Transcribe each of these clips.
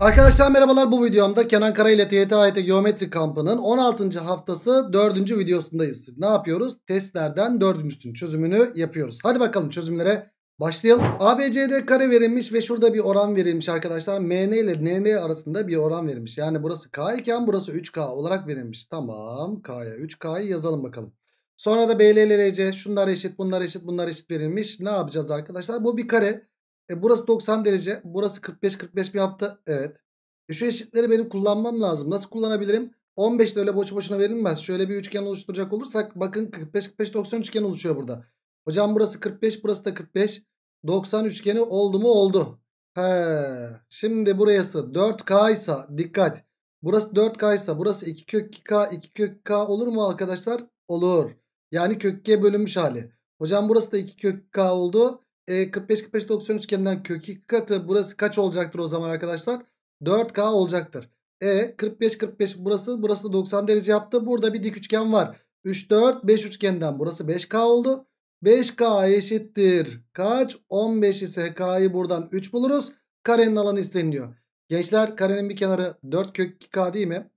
Arkadaşlar merhabalar bu videomda Kenan Kara ile TYT Geometri kampının 16. haftası 4. videosundayız. Ne yapıyoruz? Testlerden 4. çözümünü yapıyoruz. Hadi bakalım çözümlere başlayalım. ABCD kare verilmiş ve şurada bir oran verilmiş arkadaşlar. MN ile NN arasında bir oran verilmiş. Yani burası K iken burası 3K olarak verilmiş. Tamam K'ya 3K'yı yazalım bakalım. Sonra da BLLC şunlar eşit bunlar eşit bunlar eşit verilmiş. Ne yapacağız arkadaşlar? Bu bir kare. E burası 90 derece. Burası 45-45 bir yaptı. Evet. E şu eşitleri benim kullanmam lazım. Nasıl kullanabilirim? 15 de öyle boş boşuna verilmez. Şöyle bir üçgen oluşturacak olursak bakın 45-45-90 üçgen oluşuyor burada. Hocam burası 45 burası da 45. 90 üçgeni oldu mu oldu. He. Şimdi burası 4K ise dikkat. Burası 4K ise burası 2 kök 2K 2 kök K olur mu arkadaşlar? Olur. Yani kök K bölünmüş hali. Hocam burası da 2 kök K oldu. 45 45 90 üçgeninden kök 2 katı burası kaç olacaktır o zaman arkadaşlar? 4K olacaktır. E 45 45 burası burası da 90 derece yaptı. Burada bir dik üçgen var. 3 4 5 üçgenden burası 5K oldu. 5K eşittir. Kaç? 15 ise K'yı buradan 3 buluruz. Karenin alanı isteniliyor. Gençler karenin bir kenarı 4 kök 2K değil mi?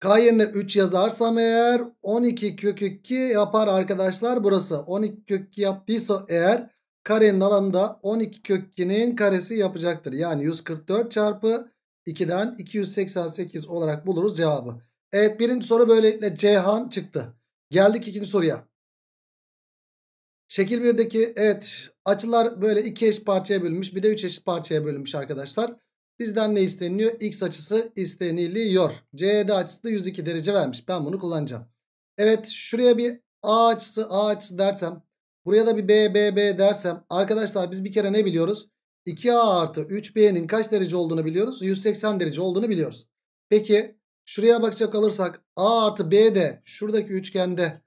K yerine 3 yazarsam eğer 12 kök 2 yapar arkadaşlar burası. 12 kök 2 yaptıysa eğer karenin alanında 12 kök 2'nin karesi yapacaktır. Yani 144 çarpı 2'den 288 olarak buluruz cevabı. Evet birinci soru böylelikle Cihan çıktı. Geldik ikinci soruya. Şekil 1'deki evet açılar böyle 2 eşit parçaya bölünmüş bir de 3 eşit parçaya bölünmüş arkadaşlar. Bizden ne isteniyor? X açısı isteniliyor. CD açısı da 102 derece vermiş. Ben bunu kullanacağım. Evet şuraya bir A açısı A açısı dersem. Buraya da bir B B B dersem. Arkadaşlar biz bir kere ne biliyoruz? 2A artı 3B'nin kaç derece olduğunu biliyoruz? 180 derece olduğunu biliyoruz. Peki şuraya bakacak olursak A artı B de şuradaki üçgende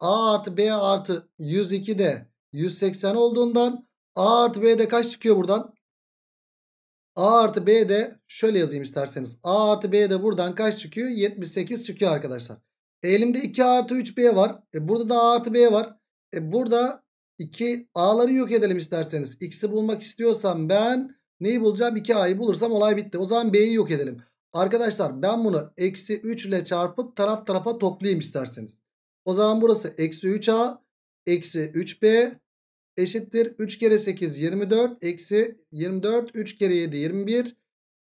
A artı B artı 102 de 180 olduğundan A artı B de kaç çıkıyor buradan? A artı B de şöyle yazayım isterseniz. A artı B de buradan kaç çıkıyor? 78 çıkıyor arkadaşlar. E, elimde 2 artı 3B var. E, burada da A artı B var. E, burada 2 A'ları yok edelim isterseniz. X'i bulmak istiyorsam ben neyi bulacağım? 2 A'yı bulursam olay bitti. O zaman B'yi yok edelim. Arkadaşlar ben bunu eksi 3 ile çarpıp taraf tarafa toplayayım isterseniz. O zaman burası eksi 3A eksi 3B eşittir. 3 kere 8 24 eksi 24 3 kere 7 21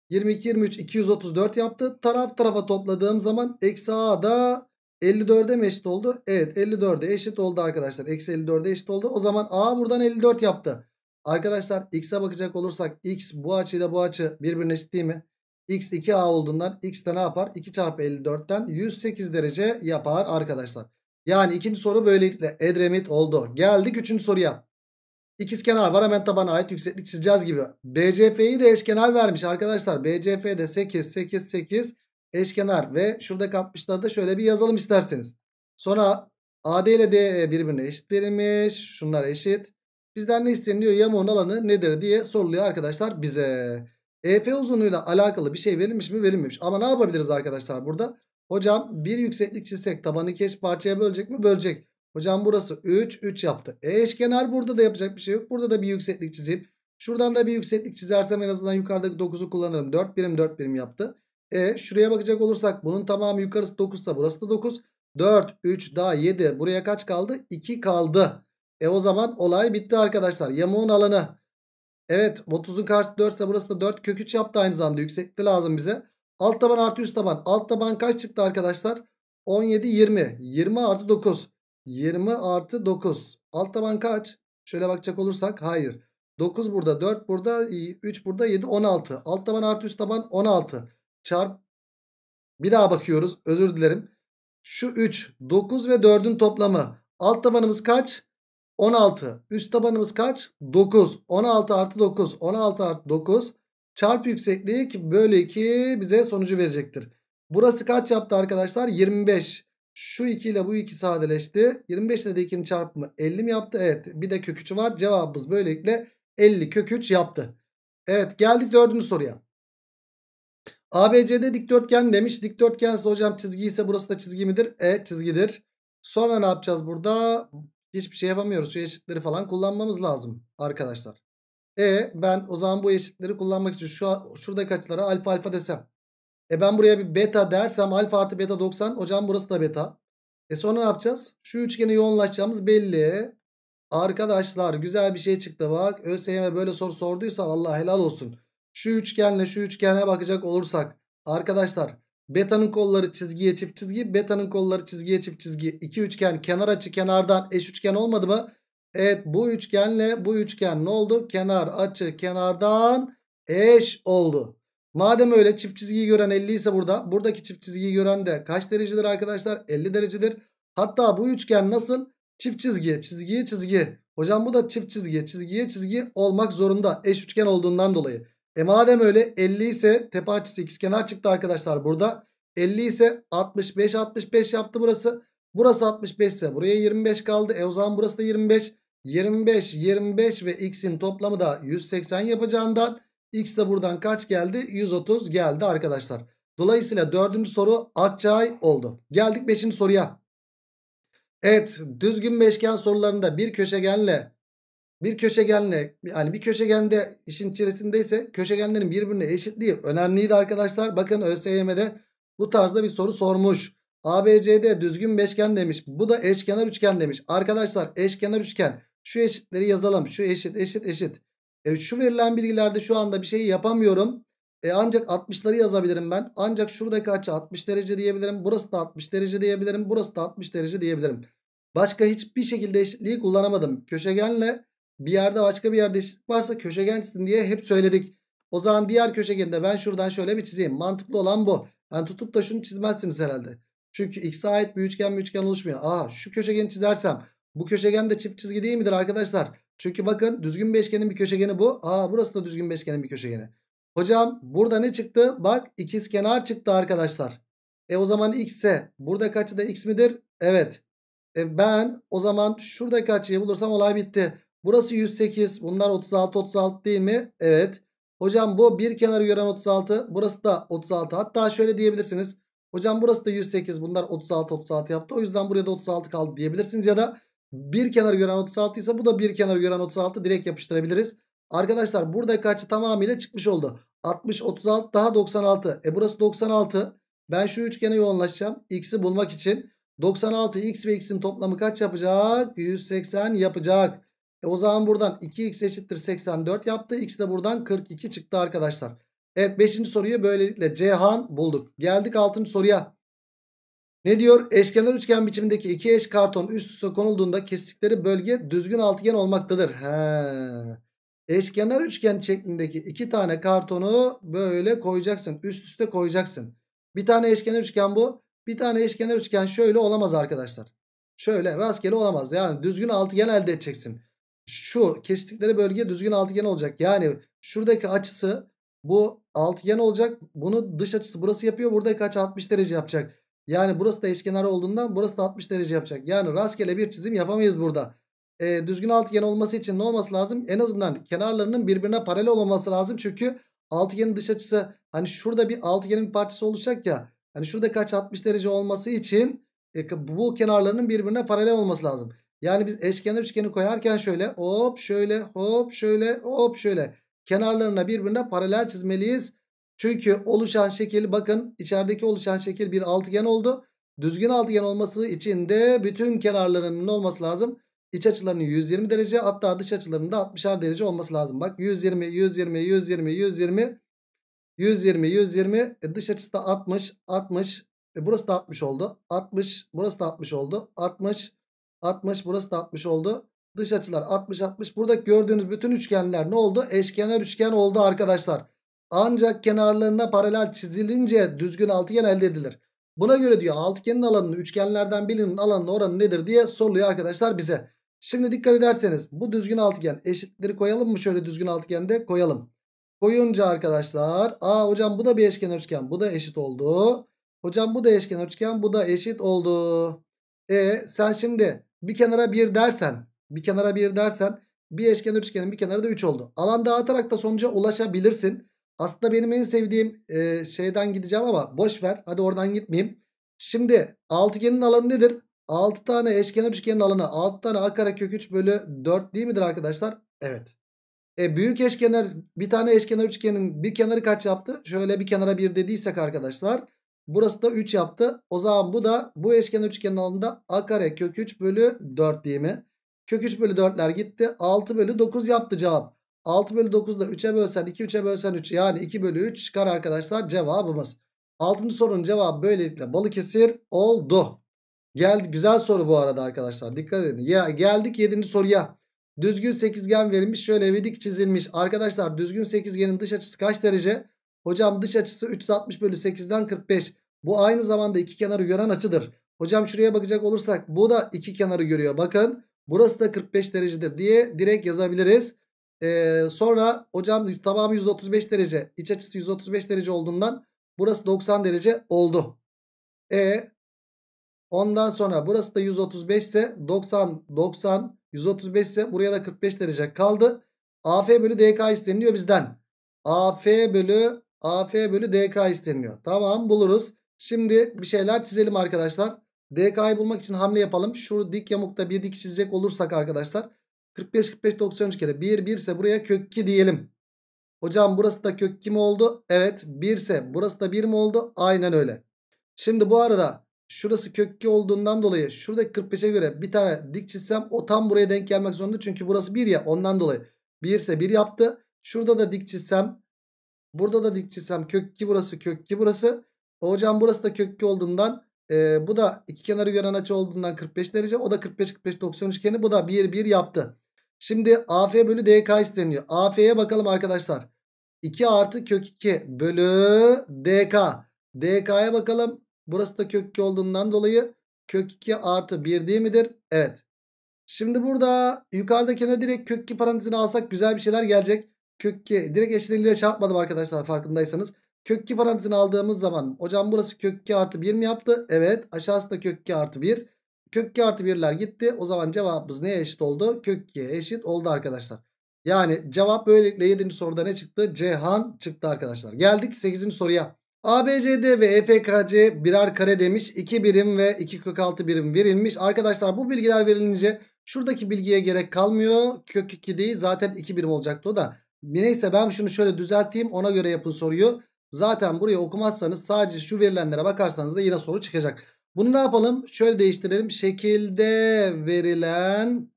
22 23 234 yaptı. Taraf tarafa topladığım zaman eksi a da 54'e mi eşit oldu? Evet 54'e eşit oldu arkadaşlar. Eksi 54'e eşit oldu. O zaman a buradan 54 yaptı. Arkadaşlar x'e bakacak olursak x bu açıyla bu açı birbirine eşit değil mi? x 2a olduğundan x de ne yapar? 2 çarpı 54'ten 108 derece yapar arkadaşlar. Yani ikinci soru böylelikle Edremit oldu. Geldik üçüncü soruya. İkiz kenar var hemen tabana ait yükseklik çizeceğiz gibi. BCF'yi de eşkenar vermiş arkadaşlar. BCF de 8 8 8 eşkenar ve şurada 60'ları da şöyle bir yazalım isterseniz. Sonra AD ile DE birbirine eşit verilmiş. Şunlar eşit. Bizden ne isteniyor? Yamuğun alanı nedir diye soruluyor arkadaşlar bize. EF uzunluğuyla alakalı bir şey verilmiş mi verilmemiş. Ama ne yapabiliriz arkadaşlar burada? Hocam bir yükseklik çizsek tabanı iki parçaya bölecek mi? Bölecek. Hocam burası 3. 3 yaptı. E eşkenar burada da yapacak bir şey yok. Burada da bir yükseklik çizeyim. Şuradan da bir yükseklik çizersem en azından yukarıdaki 9'u kullanırım. 4 birim 4 birim yaptı. E şuraya bakacak olursak bunun tamamı yukarısı 9 ise burası da 9. 4, 3 daha 7. Buraya kaç kaldı? 2 kaldı. E o zaman olay bitti arkadaşlar. Yamuğun alanı. Evet 30'un karşısı 4 ise burası da 4 kök 3 yaptı aynı zamanda. yükseklik lazım bize. Alt taban artı üst taban. Alt taban kaç çıktı arkadaşlar? 17, 20. 20 artı 9. 20 artı 9. Alt taban kaç? Şöyle bakacak olursak hayır. 9 burada 4 burada 3 burada 7 16. Alt taban artı üst taban 16. Çarp. Bir daha bakıyoruz özür dilerim. Şu 3 9 ve 4'ün toplamı. Alt tabanımız kaç? 16. Üst tabanımız kaç? 9. 16 artı 9. 16 artı 9. Çarp yükseklik bölü 2 bize sonucu verecektir. Burası kaç yaptı arkadaşlar? 25. Şu 2 ile bu 2 sadeleşti. 25 ile de 2'nin çarpımı 50 mi yaptı? Evet. Bir de kök 3'ü var. Cevabımız böylelikle 50 kök 3 yaptı. Evet geldik dördüncü soruya. ABC'de dikdörtgen demiş. Dikdörtgense hocam çizgi ise burası da çizgi midir? E çizgidir. Sonra ne yapacağız burada? Hiçbir şey yapamıyoruz. Şu eşitleri falan kullanmamız lazım arkadaşlar. E ben o zaman bu eşitleri kullanmak için şu şuradaki açılara alfa alfa desem. E ben buraya bir beta dersem alfa artı beta 90. Hocam burası da beta. E sonra ne yapacağız? Şu üçgene yoğunlaşacağımız belli. Arkadaşlar güzel bir şey çıktı bak. ÖSYM böyle soru sorduysa vallahi helal olsun. Şu üçgenle şu üçgene bakacak olursak. Arkadaşlar betanın kolları çizgiye çift çizgi. Betanın kolları çizgiye çift çizgi. İki üçgen kenar açı kenardan eş üçgen olmadı mı? Evet bu üçgenle bu üçgen ne oldu? Kenar açı kenardan eş oldu. Madem öyle çift çizgiyi gören 50 ise burada. Buradaki çift çizgiyi gören de kaç derecedir arkadaşlar? 50 derecedir. Hatta bu üçgen nasıl? Çift çizgiye, çizgiye, çizgiye. Hocam bu da çift çizgiye, çizgiye, çizgiye olmak zorunda. Eş üçgen olduğundan dolayı. E madem öyle 50 ise tepe açısı kenar çıktı arkadaşlar burada. 50 ise 65, 65 yaptı burası. Burası 65 ise buraya 25 kaldı. E o zaman burası da 25. 25, 25 ve x'in toplamı da 180 yapacağından... X de buradan kaç geldi? 130 geldi arkadaşlar. Dolayısıyla dördüncü soru Akçay oldu. Geldik beşinci soruya. Evet düzgün beşgen sorularında bir köşegenle bir köşegenle yani bir köşegende işin içerisindeyse köşegenlerin birbirine eşitliği önemliydi arkadaşlar. Bakın ÖSYM'de bu tarzda bir soru sormuş. ABCD düzgün beşgen demiş. Bu da eşkenar üçgen demiş. Arkadaşlar eşkenar üçgen şu eşitleri yazalım. Şu eşit eşit eşit. Evet şu verilen bilgilerde şu anda bir şey yapamıyorum. E ancak 60'ları yazabilirim ben. Ancak şuradaki açı 60 derece diyebilirim. Burası da 60 derece diyebilirim. Burası da 60 derece diyebilirim. Başka hiçbir şekilde eşitliği kullanamadım. Köşegenle bir yerde başka bir yerde eşitlik varsa köşegen çizin diye hep söyledik. O zaman diğer köşegende ben şuradan şöyle bir çizeyim. Mantıklı olan bu. Yani tutup da şunu çizmezsiniz herhalde. Çünkü x'e ait bir üçgen bir üçgen oluşmuyor. Aa şu köşegeni çizersem bu köşegen de çift çizgi değil midir arkadaşlar? Çünkü bakın düzgün bir eşgenin bir köşegeni bu. Aa burası da düzgün bir eşgenin bir köşegeni. Hocam burada ne çıktı? Bak ikiz kenar çıktı arkadaşlar. E o zaman x ise buradaki açı da x midir? Evet. E ben o zaman şuradaki açıyı bulursam olay bitti. Burası 108. Bunlar 36 36 değil mi? Evet. Hocam bu bir kenarı gören 36. Burası da 36. Hatta şöyle diyebilirsiniz. Hocam burası da 108. Bunlar 36 36 yaptı. O yüzden buraya da 36 kaldı diyebilirsiniz. Ya da bir kenar gören 36 ise bu da bir kenar gören 36 direkt yapıştırabiliriz. Arkadaşlar burada açı tamamıyla çıkmış oldu. 60, 36 daha 96. E burası 96. Ben şu üçgene yoğunlaşacağım. X'i bulmak için. 96 x ve x'in toplamı kaç yapacak? 180 yapacak. E o zaman buradan 2x eşittir 84 yaptı. X de buradan 42 çıktı arkadaşlar. Evet 5. soruyu böylelikle Cihan bulduk. Geldik 6. soruya. Ne diyor? Eşkenar üçgen biçimindeki iki eş karton üst üste konulduğunda kestikleri bölge düzgün altıgen olmaktadır. He. Eşkenar üçgen şeklindeki iki tane kartonu böyle koyacaksın. Üst üste koyacaksın. Bir tane eşkenar üçgen bu. Bir tane eşkenar üçgen şöyle olamaz arkadaşlar. Şöyle rastgele olamaz. Yani düzgün altıgen elde edeceksin. Şu kestikleri bölge düzgün altıgen olacak. Yani şuradaki açısı bu altıgen olacak. Bunu dış açısı burası yapıyor. Buradaki açı 60 derece yapacak. Yani burası da eşkenar olduğundan burası da 60 derece yapacak. Yani rastgele bir çizim yapamayız burada. E, düzgün altıgen olması için ne olması lazım? En azından kenarlarının birbirine paralel olması lazım. Çünkü altıgenin dış açısı hani şurada bir altıgenin parçası oluşacak ya. Hani şurada kaç 60 derece olması için e, bu kenarlarının birbirine paralel olması lazım. Yani biz eşkenar üçgeni koyarken şöyle hop şöyle hop şöyle hop şöyle kenarlarına birbirine paralel çizmeliyiz. Çünkü oluşan şekil bakın içerideki oluşan şekil bir altıgen oldu. Düzgün altıgen olması için de bütün kenarlarının olması lazım. İç açılarının 120 derece hatta dış açılarının da 60'ar derece olması lazım. Bak 120, 120, 120, 120, 120, 120. E, dış açısı da 60, 60. E, burası da 60 oldu. 60, burası da 60 oldu. 60, 60, burası da 60 oldu. Dış açılar 60, 60. Burada gördüğünüz bütün üçgenler ne oldu? Eşkenar üçgen oldu arkadaşlar ancak kenarlarına paralel çizilince düzgün altıgen elde edilir. Buna göre diyor altıgenin alanını üçgenlerden birinin alanına oranı nedir diye soruluyor arkadaşlar bize. Şimdi dikkat ederseniz bu düzgün altıgen eşitleri koyalım mı şöyle düzgün altıgende koyalım. Koyunca arkadaşlar aa hocam bu da bir eşkenar üçgen bu da eşit oldu. Hocam bu da eşkenar üçgen bu da eşit oldu. E sen şimdi bir kenara bir dersen bir kenara bir dersen bir eşkenar üçgenin bir kenarı da 3 oldu. Alan dağıtarak da sonuca ulaşabilirsin. Aslında benim en sevdiğim e, şeyden gideceğim ama boş ver. Hadi oradan gitmeyeyim. Şimdi altıgenin alanı nedir? 6 tane eşkenar üçgenin alanı 6 tane a kare kök 3 bölü 4 değil midir arkadaşlar? Evet. E büyük eşkenar bir tane eşkenar üçgenin bir kenarı kaç yaptı? Şöyle bir kenara 1 dediysek arkadaşlar. Burası da 3 yaptı. O zaman bu da bu eşkenar üçgenin alanında a kare kök 3 bölü 4 değil mi? Kök 3 bölü 4'ler gitti. 6 bölü 9 yaptı cevap. 6 bölü 9'da 3'e bölsen 2 3'e bölsen 3 yani 2 bölü 3 çıkar arkadaşlar cevabımız. 6. sorunun cevabı böylelikle Balıkesir oldu. Geldi güzel soru bu arada arkadaşlar. Dikkat edin. Ya geldik 7. soruya. Düzgün sekizgen verilmiş. Şöyle bir dik çizilmiş. Arkadaşlar düzgün sekizgenin dış açısı kaç derece? Hocam dış açısı 360 bölü 8'den 45. Bu aynı zamanda iki kenarı gören açıdır. Hocam şuraya bakacak olursak bu da iki kenarı görüyor. Bakın burası da 45 derecedir diye direkt yazabiliriz. Ee, sonra hocam tamamı 135 derece. iç açısı 135 derece olduğundan burası 90 derece oldu. E ondan sonra burası da 135 ise 90 90 135 ise buraya da 45 derece kaldı. AF bölü DK isteniliyor bizden. AF bölü AF bölü DK isteniliyor. Tamam buluruz. Şimdi bir şeyler çizelim arkadaşlar. DK'yı bulmak için hamle yapalım. Şu dik yamukta bir dik çizecek olursak arkadaşlar 45 45 93 kere 1 1 ise buraya kök 2 diyelim. Hocam burası da kök 2 mi oldu? Evet 1 ise burası da 1 mi oldu? Aynen öyle. Şimdi bu arada şurası kök 2 olduğundan dolayı şuradaki 45'e göre bir tane dik çizsem o tam buraya denk gelmek zorunda. Çünkü burası 1 ya ondan dolayı 1 ise 1 yaptı. Şurada da dik çizsem burada da dik çizsem kök 2 burası kök 2 burası. Hocam burası da kök 2 olduğundan e, bu da iki kenarı gören açı olduğundan 45 derece. O da 45 45 90 üçgeni bu da 1 1 yaptı. Şimdi AF bölü DK isteniyor. AF'ye bakalım arkadaşlar. 2 artı kök 2 bölü DK. DK'ya bakalım. Burası da kök 2 olduğundan dolayı kök 2 artı 1 değil midir? Evet. Şimdi burada yukarıdakine direkt kök 2 parantezini alsak güzel bir şeyler gelecek. Kök 2 direkt eşitliğiyle çarpmadım arkadaşlar farkındaysanız. Kök 2 parantezini aldığımız zaman hocam burası kök 2 artı 1 mi yaptı? Evet aşağısı da kök 2 artı 1. Kök 2 artı 1'ler gitti. O zaman cevabımız neye eşit oldu? Kök 2'ye eşit oldu arkadaşlar. Yani cevap böylelikle 7. soruda ne çıktı? cehan çıktı arkadaşlar. Geldik 8. soruya. ABCD ve EFKC birer kare demiş. 2 birim ve 2 kök 6 birim verilmiş. Arkadaşlar bu bilgiler verilince şuradaki bilgiye gerek kalmıyor. Kök 2 değil zaten 2 birim olacaktı o da. Neyse ben şunu şöyle düzelteyim ona göre yapın soruyu. Zaten buraya okumazsanız sadece şu verilenlere bakarsanız da yine soru çıkacak. Bunu ne yapalım? Şöyle değiştirelim. Şekilde verilen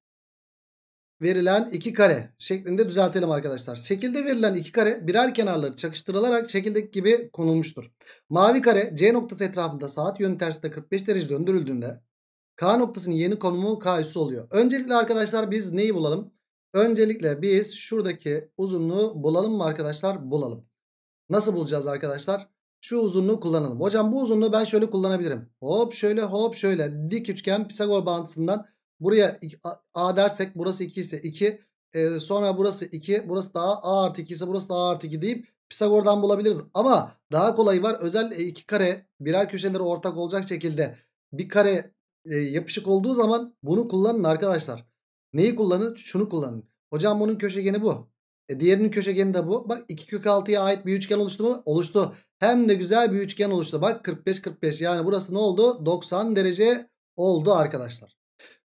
verilen iki kare şeklinde düzeltelim arkadaşlar. Şekilde verilen iki kare birer kenarları çakıştırılarak şekildeki gibi konulmuştur. Mavi kare C noktası etrafında saat yönü tersinde 45 derece döndürüldüğünde K noktasının yeni konumu K üssü oluyor. Öncelikle arkadaşlar biz neyi bulalım? Öncelikle biz şuradaki uzunluğu bulalım mı arkadaşlar? Bulalım. Nasıl bulacağız arkadaşlar? Şu uzunluğu kullanalım. Hocam bu uzunluğu ben şöyle kullanabilirim. Hop şöyle hop şöyle. Dik üçgen Pisagor bağıntısından buraya A dersek burası 2 ise 2. E, sonra burası 2. Burası daha A artı 2 ise burası daha A artı 2 deyip Pisagor'dan bulabiliriz. Ama daha kolay var. Özel iki kare birer köşeleri ortak olacak şekilde bir kare e, yapışık olduğu zaman bunu kullanın arkadaşlar. Neyi kullanın? Şunu kullanın. Hocam bunun köşegeni bu. E, diğerinin köşegeni de bu. Bak 2 kök 6'ya ait bir üçgen oluştu mu? Oluştu. Hem de güzel bir üçgen oluştu. Bak 45-45 yani burası ne oldu? 90 derece oldu arkadaşlar.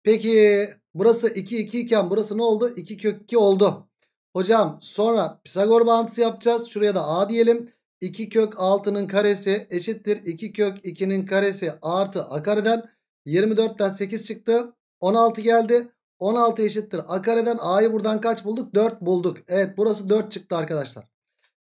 Peki burası 2-2 iken burası ne oldu? 2 kök 2 oldu. Hocam sonra Pisagor bağıntısı yapacağız. Şuraya da A diyelim. 2 kök 6'nın karesi eşittir. 2 kök 2'nin karesi artı A kareden 24'ten 8 çıktı. 16 geldi. 16 eşittir. A kareden A'yı buradan kaç bulduk? 4 bulduk. Evet burası 4 çıktı arkadaşlar.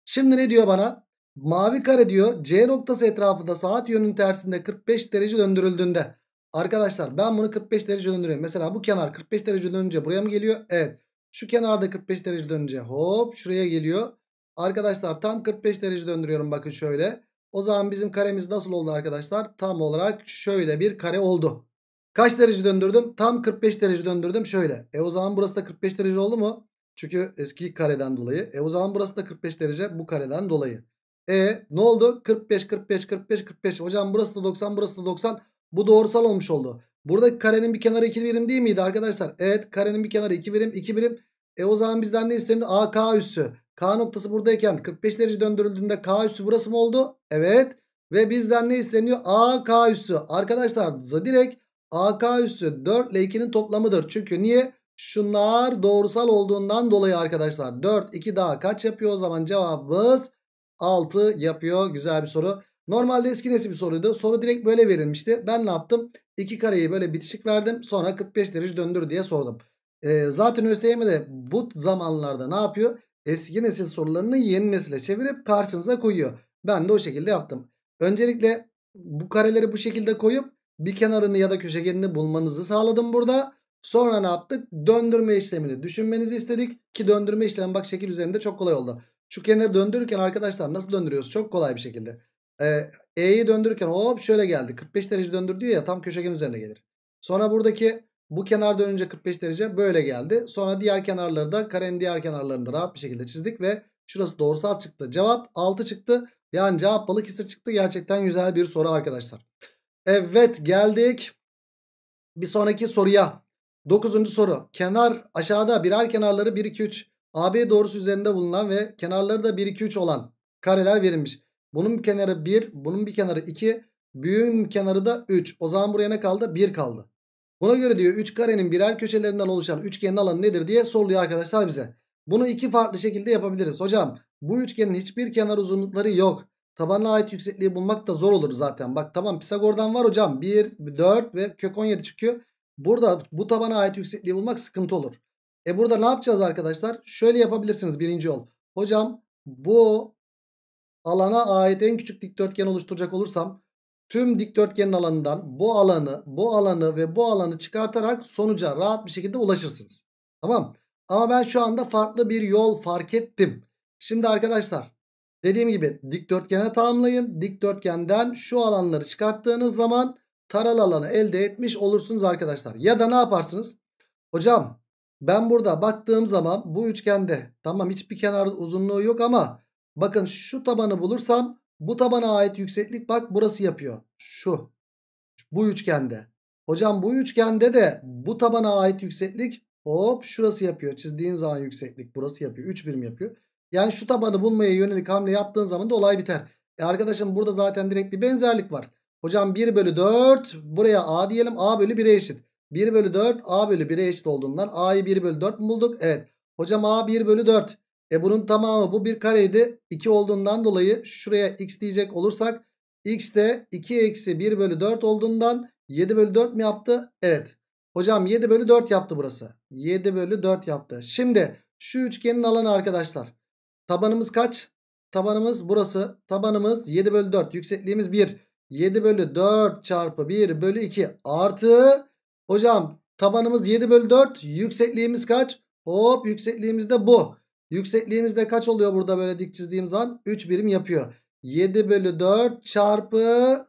Şimdi ne diyor bana? Mavi kare diyor C noktası etrafında saat yönünün tersinde 45 derece döndürüldüğünde. Arkadaşlar ben bunu 45 derece döndürüyorum. Mesela bu kenar 45 derece dönünce buraya mı geliyor? Evet. Şu kenarda 45 derece dönünce hop şuraya geliyor. Arkadaşlar tam 45 derece döndürüyorum bakın şöyle. O zaman bizim karemiz nasıl oldu arkadaşlar? Tam olarak şöyle bir kare oldu. Kaç derece döndürdüm? Tam 45 derece döndürdüm şöyle. E o zaman burası da 45 derece oldu mu? Çünkü eski kareden dolayı. E o zaman burası da 45 derece bu kareden dolayı. E ne oldu? 45 45 45 45. Hocam burası da 90 burası da 90. Bu doğrusal olmuş oldu. Buradaki karenin bir kenarı 2 birim değil miydi arkadaşlar? Evet karenin bir kenarı 2 birim 2 birim. E o zaman bizden ne A k üssü. K noktası buradayken 45 derece döndürüldüğünde K üssü burası mı oldu? Evet. Ve bizden ne isteniyor? AK üssü. Arkadaşlar direkt AK üssü 4 ile 2'nin toplamıdır. Çünkü niye? Şunlar doğrusal olduğundan dolayı arkadaşlar. 4, 2 daha kaç yapıyor o zaman cevabımız? 6 yapıyor. Güzel bir soru. Normalde eski nesil bir soruydu. Soru direkt böyle verilmişti. Ben ne yaptım? 2 kareyi böyle bitişik verdim. Sonra 45 derece döndür diye sordum. Ee, zaten ÖSYM de bu zamanlarda ne yapıyor? Eski nesil sorularını yeni nesile çevirip karşınıza koyuyor. Ben de o şekilde yaptım. Öncelikle bu kareleri bu şekilde koyup bir kenarını ya da köşegenini bulmanızı sağladım burada. Sonra ne yaptık? Döndürme işlemini düşünmenizi istedik ki döndürme işlemi bak şekil üzerinde çok kolay oldu. Şu kenarı döndürürken arkadaşlar nasıl döndürüyoruz? Çok kolay bir şekilde. Ee, E'yi döndürürken hop şöyle geldi. 45 derece döndür diyor ya tam köşegen üzerine gelir. Sonra buradaki bu kenar dönünce 45 derece böyle geldi. Sonra diğer kenarları da karenin diğer kenarlarını da rahat bir şekilde çizdik ve şurası doğrusal çıktı. Cevap 6 çıktı. Yani cevap balık Balıkesir çıktı. Gerçekten güzel bir soru arkadaşlar. Evet geldik. Bir sonraki soruya. 9. soru. Kenar aşağıda birer kenarları 1, 2, 3 AB doğrusu üzerinde bulunan ve kenarları da 1, 2, 3 olan kareler verilmiş. Bunun bir kenarı 1, bunun bir kenarı 2, büyüğün kenarı da 3. O zaman buraya ne kaldı? 1 kaldı. Buna göre diyor 3 karenin birer köşelerinden oluşan üçgenin alanı nedir diye soruluyor arkadaşlar bize. Bunu iki farklı şekilde yapabiliriz. Hocam bu üçgenin hiçbir kenar uzunlukları yok. Tabanına ait yüksekliği bulmak da zor olur zaten. Bak tamam Pisagor'dan var hocam. 1, 4 ve kök 17 çıkıyor. Burada bu tabana ait yüksekliği bulmak sıkıntı olur. E burada ne yapacağız arkadaşlar? Şöyle yapabilirsiniz birinci yol. Hocam bu alana ait en küçük dikdörtgen oluşturacak olursam tüm dikdörtgenin alanından bu alanı, bu alanı ve bu alanı çıkartarak sonuca rahat bir şekilde ulaşırsınız. Tamam. Ama ben şu anda farklı bir yol fark ettim. Şimdi arkadaşlar dediğim gibi dikdörtgene tamamlayın. Dikdörtgenden şu alanları çıkarttığınız zaman taralı alanı elde etmiş olursunuz arkadaşlar. Ya da ne yaparsınız? Hocam ben burada baktığım zaman bu üçgende tamam hiçbir kenar uzunluğu yok ama bakın şu tabanı bulursam bu tabana ait yükseklik bak burası yapıyor. Şu bu üçgende. Hocam bu üçgende de bu tabana ait yükseklik hop şurası yapıyor. Çizdiğin zaman yükseklik burası yapıyor. 3 birim yapıyor. Yani şu tabanı bulmaya yönelik hamle yaptığın zaman da olay biter. E arkadaşım burada zaten direkt bir benzerlik var. Hocam 1 bölü 4 buraya a diyelim a bölü 1'e eşit. 1 bölü 4 A bölü 1'e eşit olduğundan A'yı 1 bölü 4 mu bulduk? Evet. Hocam A 1 bölü 4. E bunun tamamı bu bir kareydi. 2 olduğundan dolayı şuraya x diyecek olursak x de 2 eksi 1 bölü 4 olduğundan 7 bölü 4 mi yaptı? Evet. Hocam 7 bölü 4 yaptı burası. 7 bölü 4 yaptı. Şimdi şu üçgenin alanı arkadaşlar. Tabanımız kaç? Tabanımız burası. Tabanımız 7 bölü 4. Yüksekliğimiz 1. 7 bölü 4 çarpı 1 bölü 2 artı Hocam tabanımız 7 bölü 4. Yüksekliğimiz kaç? Hop yüksekliğimiz de bu. Yüksekliğimiz de kaç oluyor burada böyle dik çizdiğim zaman? 3 birim yapıyor. 7 bölü 4 çarpı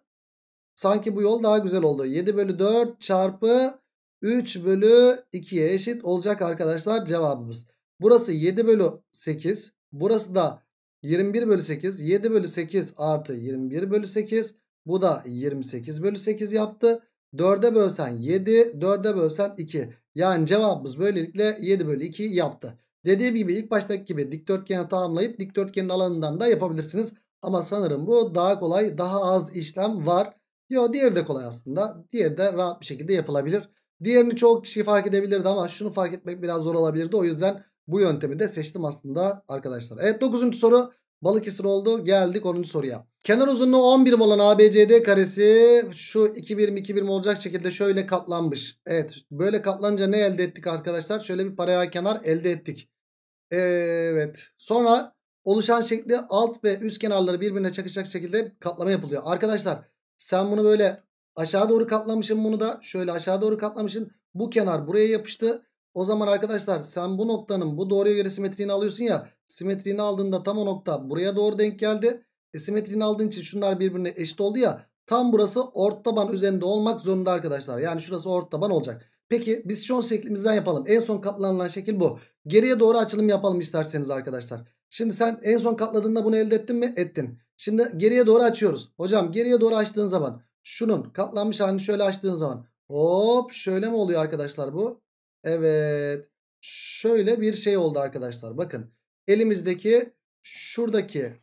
sanki bu yol daha güzel oldu. 7 bölü 4 çarpı 3 bölü 2'ye eşit olacak arkadaşlar cevabımız. Burası 7 bölü 8. Burası da 21 bölü 8. 7 bölü 8 artı 21 bölü 8. Bu da 28 bölü 8 yaptı. 4'e bölsen 7, 4'e bölsen 2. Yani cevabımız böylelikle 7 bölü 2 yaptı. Dediğim gibi ilk baştaki gibi dikdörtgeni tamamlayıp dikdörtgenin alanından da yapabilirsiniz. Ama sanırım bu daha kolay, daha az işlem var. Yo diğeri de kolay aslında. Diğeri de rahat bir şekilde yapılabilir. Diğerini çok kişi fark edebilirdi ama şunu fark etmek biraz zor olabilirdi. O yüzden bu yöntemi de seçtim aslında arkadaşlar. Evet 9. soru Balıkesir oldu. Geldik 10. soruya. Kenar uzunluğu 10 birim olan ABCD karesi şu 2 birim 2 birim olacak şekilde şöyle katlanmış. Evet böyle katlanınca ne elde ettik arkadaşlar? Şöyle bir paralel kenar elde ettik. Evet sonra oluşan şekli alt ve üst kenarları birbirine çakışacak şekilde katlama yapılıyor. Arkadaşlar sen bunu böyle aşağı doğru katlamışsın bunu da şöyle aşağı doğru katlamışsın. Bu kenar buraya yapıştı. O zaman arkadaşlar sen bu noktanın bu doğruya göre simetriğini alıyorsun ya simetriğini aldığında tam o nokta buraya doğru denk geldi. E, simetriğini aldığın için şunlar birbirine eşit oldu ya. Tam burası ort taban üzerinde olmak zorunda arkadaşlar. Yani şurası ort taban olacak. Peki biz şu şeklimizden yapalım. En son katlanılan şekil bu. Geriye doğru açılım yapalım isterseniz arkadaşlar. Şimdi sen en son katladığında bunu elde ettin mi? Ettin. Şimdi geriye doğru açıyoruz. Hocam geriye doğru açtığın zaman şunun katlanmış halini şöyle açtığın zaman hop şöyle mi oluyor arkadaşlar bu? Evet. Şöyle bir şey oldu arkadaşlar. Bakın elimizdeki şuradaki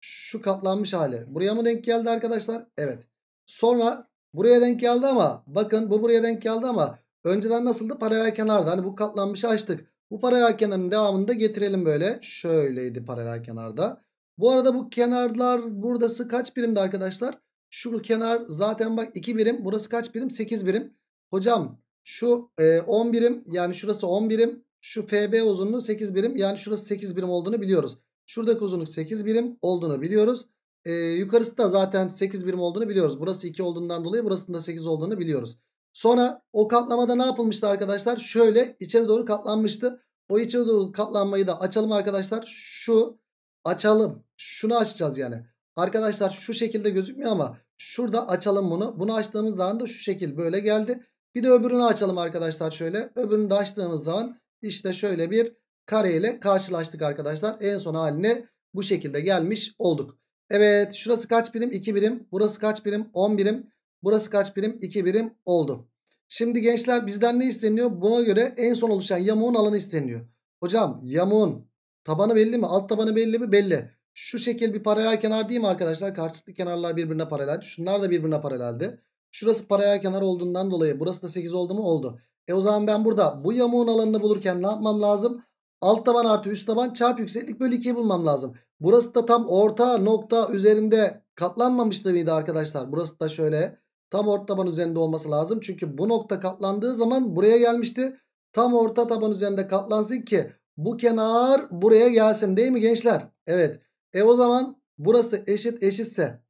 şu katlanmış hali buraya mı denk geldi arkadaşlar? Evet. Sonra buraya denk geldi ama bakın bu buraya denk geldi ama önceden nasıldı? Paralel kenardı. Hani bu katlanmışı açtık. Bu paralel kenarın devamını da getirelim böyle. Şöyleydi paralel kenarda. Bu arada bu kenarlar buradası kaç birimdi arkadaşlar? Şu kenar zaten bak 2 birim. Burası kaç birim? 8 birim. Hocam şu e, birim yani şurası 10 birim. Şu FB uzunluğu 8 birim. Yani şurası 8 birim olduğunu biliyoruz. Şuradaki uzunluk 8 birim olduğunu biliyoruz. Ee, yukarısı da zaten 8 birim olduğunu biliyoruz. Burası 2 olduğundan dolayı burasının da 8 olduğunu biliyoruz. Sonra o katlamada ne yapılmıştı arkadaşlar? Şöyle içeri doğru katlanmıştı. O içeri doğru katlanmayı da açalım arkadaşlar. Şu açalım. Şunu açacağız yani. Arkadaşlar şu şekilde gözükmüyor ama şurada açalım bunu. Bunu açtığımız zaman da şu şekil böyle geldi. Bir de öbürünü açalım arkadaşlar şöyle. Öbürünü de açtığımız zaman işte şöyle bir kareyle karşılaştık arkadaşlar. En son haline bu şekilde gelmiş olduk. Evet şurası kaç birim? 2 birim. Burası kaç birim? 10 birim. Burası kaç birim? 2 birim oldu. Şimdi gençler bizden ne isteniyor? Buna göre en son oluşan yamuğun alanı isteniyor. Hocam yamuğun tabanı belli mi? Alt tabanı belli mi? Belli. Şu şekil bir paralel kenar değil mi arkadaşlar? Karşılıklı kenarlar birbirine paralel. Şunlar da birbirine paraleldi. Şurası paralel kenar olduğundan dolayı burası da 8 oldu mu? Oldu. E o zaman ben burada bu yamuğun alanını bulurken ne yapmam lazım? Alt taban artı üst taban çarp yükseklik bölü 2'yi bulmam lazım. Burası da tam orta nokta üzerinde katlanmamıştı mıydı arkadaşlar? Burası da şöyle tam orta taban üzerinde olması lazım. Çünkü bu nokta katlandığı zaman buraya gelmişti. Tam orta taban üzerinde katlansın ki bu kenar buraya gelsin değil mi gençler? Evet. E o zaman burası eşit eşitse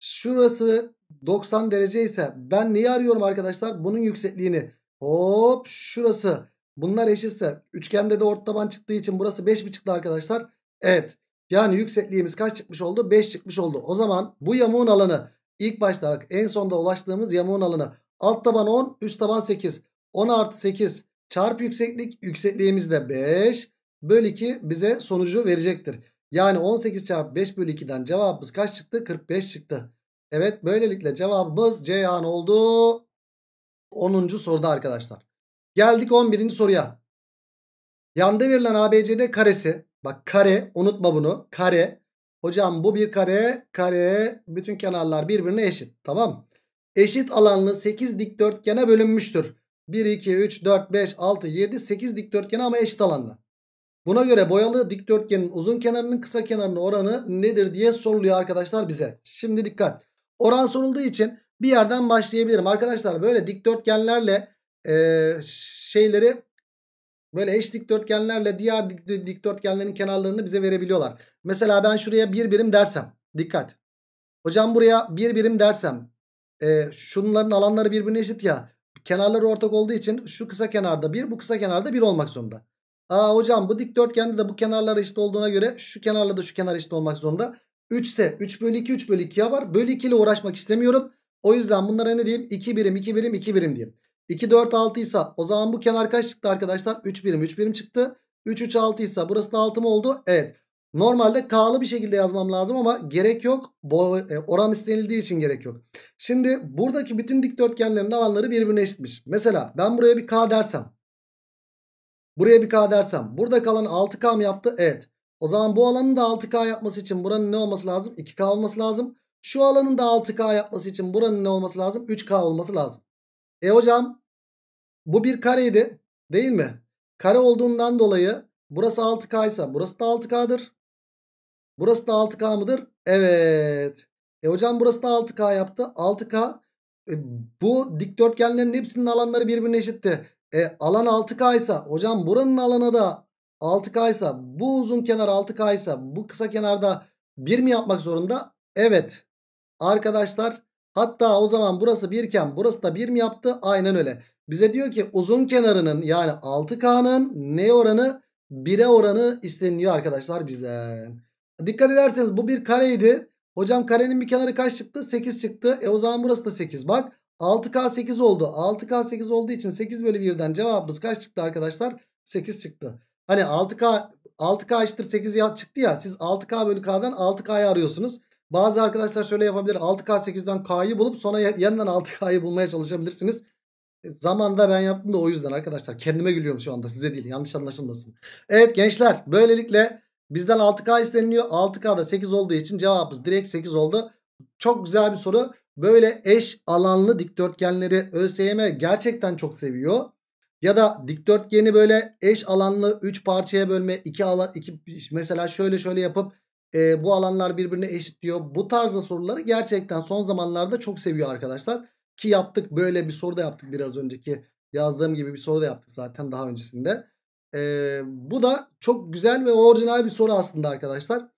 şurası 90 derece ise ben niye arıyorum arkadaşlar? Bunun yüksekliğini. Hop şurası. Bunlar eşitse üçgende de orta taban çıktığı için burası 5 mi çıktı arkadaşlar? Evet. Yani yüksekliğimiz kaç çıkmış oldu? 5 çıkmış oldu. O zaman bu yamuğun alanı ilk başta bak en sonda ulaştığımız yamuğun alanı. Alt taban 10 üst taban 8. 10 artı 8 çarp yükseklik yüksekliğimiz de 5 bölü 2 bize sonucu verecektir. Yani 18 çarpı 5 bölü 2'den cevabımız kaç çıktı? 45 çıktı. Evet böylelikle cevabımız C Ceyhan oldu. 10. soruda arkadaşlar. Geldik 11. soruya. Yanda verilen ABCD karesi. Bak kare unutma bunu. Kare. Hocam bu bir kare. Kare bütün kenarlar birbirine eşit. Tamam. Eşit alanlı 8 dikdörtgene bölünmüştür. 1, 2, 3, 4, 5, 6, 7, 8 dikdörtgeni ama eşit alanlı. Buna göre boyalı dikdörtgenin uzun kenarının kısa kenarının oranı nedir diye soruluyor arkadaşlar bize. Şimdi dikkat. Oran sorulduğu için bir yerden başlayabilirim. Arkadaşlar böyle dikdörtgenlerle e, şeyleri böyle eş dikdörtgenlerle diğer dik, dikdörtgenlerin kenarlarını bize verebiliyorlar. Mesela ben şuraya bir birim dersem dikkat. Hocam buraya bir birim dersem e, şunların alanları birbirine eşit ya kenarları ortak olduğu için şu kısa kenarda bir bu kısa kenarda bir olmak zorunda. Aa hocam bu dikdörtgende de bu kenarlar eşit olduğuna göre şu kenarla da şu kenar eşit olmak zorunda. 3 ise 3 bölü 2 3 bölü 2'ye var. Bölü 2 ile uğraşmak istemiyorum. O yüzden bunlara ne diyeyim? 2 birim 2 birim 2 birim diyeyim. 2 4 6 ise o zaman bu kenar kaç çıktı arkadaşlar? 3 birim 3 birim çıktı. 3 3 6 ise burası da 6 mı oldu? Evet. Normalde K'lı bir şekilde yazmam lazım ama gerek yok. E, oran istenildiği için gerek yok. Şimdi buradaki bütün dikdörtgenlerin alanları birbirine eşitmiş. Mesela ben buraya bir K dersem. Buraya bir K dersem. Burada kalan 6K mı yaptı? Evet. O zaman bu alanın da 6K yapması için buranın ne olması lazım? 2K olması lazım. Şu alanın da 6K yapması için buranın ne olması lazım? 3K olması lazım. E hocam bu bir kareydi değil mi? Kare olduğundan dolayı burası 6K ise burası da 6K'dır. Burası da 6K mıdır? Evet. E hocam burası da 6K yaptı. 6K e, bu dikdörtgenlerin hepsinin alanları birbirine eşitti. E, alan 6K ise hocam buranın alanı da 6K ise bu uzun kenar 6K ise bu kısa kenarda 1 mi yapmak zorunda? Evet. Arkadaşlar hatta o zaman burası 1 iken burası da 1 mi yaptı? Aynen öyle. Bize diyor ki uzun kenarının yani 6K'nın ne oranı? 1'e oranı isteniyor arkadaşlar bize. Dikkat ederseniz bu bir kareydi. Hocam karenin bir kenarı kaç çıktı? 8 çıktı. E o zaman burası da 8. Bak 6K 8 oldu. 6K 8 olduğu için 8 bölü 1'den cevabımız kaç çıktı arkadaşlar? 8 çıktı. Hani 6K 6K eşittir 8 çıktı ya. Siz 6K bölü K'dan 6K'yı arıyorsunuz. Bazı arkadaşlar şöyle yapabilir. 6K 8'den K'yı bulup sonra yeniden 6K'yı bulmaya çalışabilirsiniz. E, zamanda ben yaptım da o yüzden arkadaşlar. Kendime gülüyorum şu anda size değil. Yanlış anlaşılmasın. Evet gençler böylelikle bizden 6K isteniliyor. 6K'da 8 olduğu için cevabımız direkt 8 oldu. Çok güzel bir soru. Böyle eş alanlı dikdörtgenleri ÖSYM gerçekten çok seviyor. Ya da dikdörtgeni böyle eş alanlı 3 parçaya bölme 2 alan 2 mesela şöyle şöyle yapıp e, bu alanlar birbirine eşit diyor. Bu tarzda soruları gerçekten son zamanlarda çok seviyor arkadaşlar. Ki yaptık böyle bir soru da yaptık biraz önceki yazdığım gibi bir soru da yaptık zaten daha öncesinde. E, bu da çok güzel ve orijinal bir soru aslında arkadaşlar.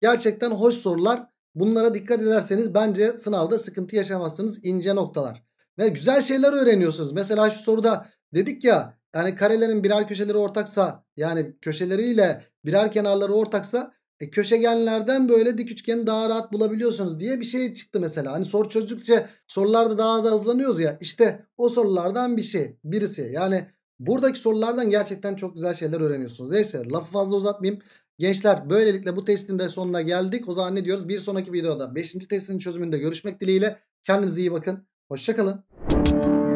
Gerçekten hoş sorular. Bunlara dikkat ederseniz bence sınavda sıkıntı yaşamazsınız. ince noktalar. Ve güzel şeyler öğreniyorsunuz. Mesela şu soruda dedik ya yani karelerin birer köşeleri ortaksa yani köşeleriyle birer kenarları ortaksa e, köşegenlerden böyle dik üçgeni daha rahat bulabiliyorsunuz diye bir şey çıktı mesela. Hani soru çözdükçe sorularda daha da hızlanıyoruz ya. İşte o sorulardan bir şey. Birisi. Yani buradaki sorulardan gerçekten çok güzel şeyler öğreniyorsunuz. Neyse lafı fazla uzatmayayım. Gençler böylelikle bu testin de sonuna geldik. O zaman ne diyoruz? Bir sonraki videoda 5. testin çözümünde görüşmek dileğiyle. Kendinize iyi bakın. Hoşçakalın.